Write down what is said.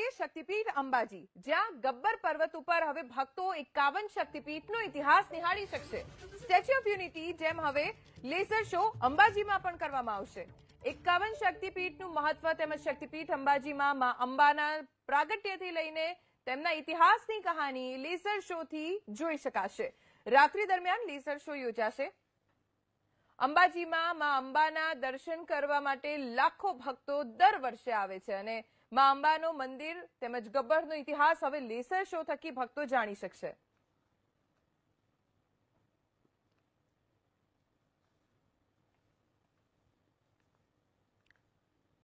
છીએ શક્તિપીઠ અંબાજી જ્યાં ગબ્બર પર્વત ઉપર હવે ભક્તો એકાવન શક્તિપીઠનો ઇતિહાસ નિહાળી શકશે સ્ટેચ્યુ ઓફ યુનિટી જેમ હવે લેસર શો અંબાજીમાં પણ કરવામાં આવશે એકાવન શક્તિપીઠનું મહત્વ તેમજ શક્તિપીઠ અંબાજીમાં માં અંબાના પ્રાગટ્યથી લઈને તેમના ઇતિહાસની કહાની લેસર શોથી જોઈ શકાશે રાત્રિ દરમિયાન લેસર શો યોજાશે અંબાજીમાં મા અંબાના દર્શન કરવા માટે લાખો ભક્તો દર વર્ષે આવે છે અને મા અંબાનું મંદિર તેમજ ગબ્બરનો ઇતિહાસ હવે લેસર શો થકી ભક્તો જાણી શકશે